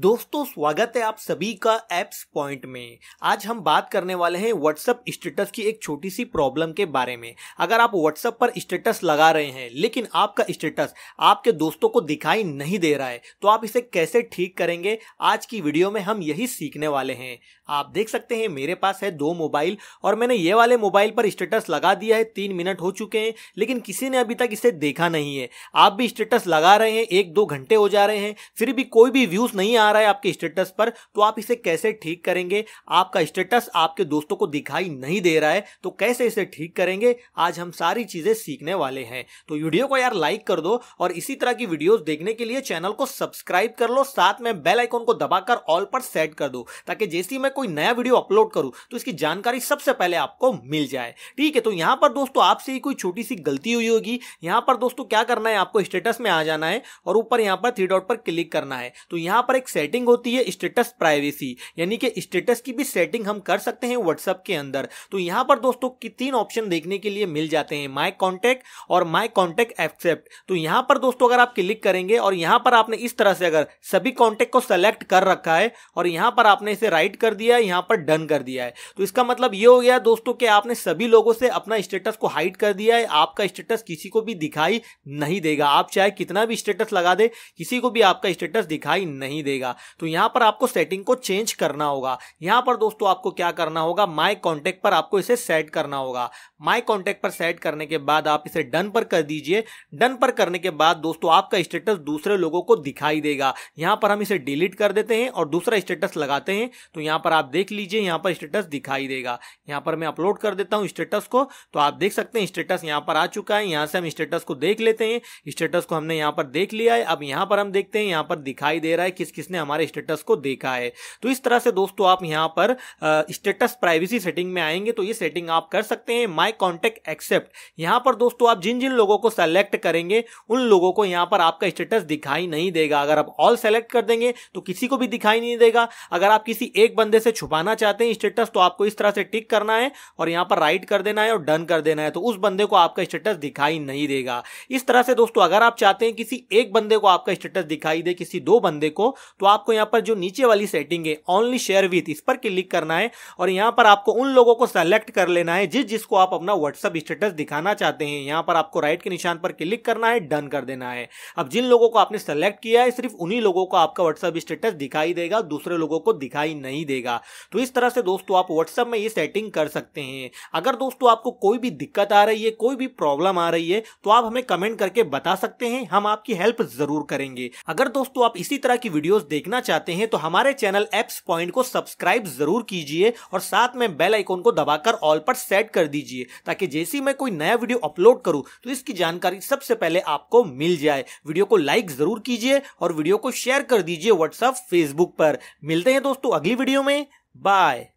दोस्तों स्वागत है आप सभी का एप्स पॉइंट में आज हम बात करने वाले हैं व्हाट्सएप स्टेटस की एक छोटी सी प्रॉब्लम के बारे में अगर आप व्हाट्सएप पर स्टेटस लगा रहे हैं लेकिन आपका स्टेटस आपके दोस्तों को दिखाई नहीं दे रहा है तो आप इसे कैसे ठीक करेंगे आज की वीडियो में हम यही सीखने वाले हैं आप देख सकते हैं मेरे पास है दो मोबाइल और मैंने ये वाले मोबाइल पर स्टेटस लगा दिया है तीन मिनट हो चुके हैं लेकिन किसी ने अभी तक इसे देखा नहीं है आप भी स्टेटस लगा रहे हैं एक दो घंटे हो जा रहे हैं फिर भी कोई भी व्यूज नहीं आ रहा है आपके स्टेटस पर तो आप इसे कैसे ठीक करेंगे आपका स्टेटस आपके दोस्तों को दिखाई नहीं दे रहा है तो कैसे इसे ठीक करेंगे आज हम सारी चीजें सीखने वाले हैं तो वीडियो को यार लाइक कर दो और इसी तरह की वीडियो देखने के लिए चैनल को सब्सक्राइब कर लो साथ में बेल आइकॉन को दबाकर ऑल पर सेट कर दो ताकि जैसी मैं कोई कोई नया वीडियो अपलोड करूं तो इसकी जानकारी सबसे पहले आपको मिल जाए ठीक है तो यहां पर दोस्तों आपसे ही कोई छोटी सी गलती हुई होगी यहां पर दोस्तों क्या करना है आपको स्टेटस में आ जाना है और ऊपर यहां पर थ्री डॉट पर क्लिक करना है तो यहां पर एक सेटिंग होती है स्टेटस प्राइवेसी यानी कि स्टेटस की भी सेटिंग हम कर सकते हैं व्हाट्सएप के अंदर तो यहां पर दोस्तों की तीन ऑप्शन देखने के लिए मिल जाते हैं माई कॉन्टेक्ट और माई कॉन्टेक्ट एक्सेप्ट तो यहां पर दोस्तों अगर आप क्लिक करेंगे और यहां पर आपने इस तरह से अगर सभी कॉन्टेक्ट को सेलेक्ट कर रखा है और यहां पर आपने इसे राइट कर दिया दिया है यहाँ पर डन कर दिया है तो इसका मतलब ये हो गया दोस्तों कि आपने सभी लोगों से अपना स्टेटस को हाइड कर दिया है आपका स्टेटस किसी को भी दिखाई नहीं देगा आप चाहे कितना भी स्टेटस लगा दे किसी को भी आपका स्टेटस दिखाई नहीं देगा तो यहाँ पर आपको सेटिंग को चेंज करना होगा यहाँ पर दोस्तों आपको क्या करना होगा माई कॉन्टेक्ट पर आपको इसे सेट करना होगा माई कॉन्टेक्ट पर सेट करने के बाद आप इसे डन पर कर दीजिए डन पर करने के बाद दोस्तों आपका स्टेटस दूसरे लोगों को दिखाई देगा यहाँ पर हम इसे डिलीट कर देते हैं और दूसरा स्टेटस लगाते हैं तो यहाँ पर पर आप देख लीजिए यहाँ पर स्टेटस दिखाई देगा यहाँ पर मैं अपलोड कर देता हूँ स्टेटस को तो आप देख सकते हैं स्टेटस यहाँ पर आ चुका है यहाँ से हम स्टेटस को देख लेते हैं स्टेटस को हमने यहाँ पर देख लिया है अब यहाँ पर हम देखते हैं यहाँ पर दिखाई दे रहा है किस किसने हमारे स्टेटस को देखा है तो इस तरह से दोस्तों आप यहाँ पर स्टेटस प्राइवेसी सेटिंग में आएंगे तो ये सेटिंग आप कर सकते हैं माई कॉन्टेक्ट एक्सेप्ट यहाँ पर दोस्तों आप जिन जिन लोगों को सेलेक्ट करेंगे उन लोगों को यहाँ पर आपका स्टेटस दिखाई नहीं देगा अगर आप ऑल सेलेक्ट कर देंगे तो किसी को भी दिखाई नहीं देगा अगर आप किसी एक बंदे से छुपाना चाहते हैं स्टेटस तो आपको इस तरह से टिक करना है और यहां पर राइट कर देना है और डन कर देना है तो उस बंदे को आपका स्टेटस दिखाई नहीं देगा इस तरह से दोस्तों अगर आप चाहते हैं किसी एक बंदे को आपका स्टेटस दिखाई दे किसी दो बंदे को तो आपको यहां पर जो नीचे वाली सेटिंग है ओनली शेयर विथ इस पर क्लिक करना है और यहां पर आपको उन लोगों को सेलेक्ट कर लेना है जिस जिसको आप अपना व्हाट्सअप स्टेटस दिखाना चाहते हैं यहां पर आपको राइट के निशान पर क्लिक करना है डन कर देना है अब जिन लोगों को आपने सेलेक्ट किया है सिर्फ उन्हीं लोगों को आपका व्हाट्सअप स्टेटस दिखाई देगा दूसरे लोगों को दिखाई नहीं देगा जाएगा तो इस तरह से दोस्तों आप व्हाट्सएप में ये सेटिंग कर सकते हैं अगर दोस्तों आपको कोई भी दिक्कत आ रही है कोई भी प्रॉब्लम आ रही है तो आप हमें कमेंट करके बता सकते हैं हम आपकी हेल्प जरूर करेंगे अगर दोस्तों आप इसी तरह की वीडियोस देखना चाहते हैं तो हमारे चैनल एप्स पॉइंट को सब्सक्राइब जरूर कीजिए और साथ में बेल आइकॉन को दबाकर ऑल पर सेट कर दीजिए ताकि जैसे मैं कोई नया वीडियो अपलोड करूं तो इसकी जानकारी सबसे पहले आपको मिल जाए वीडियो को लाइक जरूर कीजिए और वीडियो को शेयर कर दीजिए व्हाट्सएप फेसबुक पर मिलते हैं दोस्तों अगली वीडियो में Bye.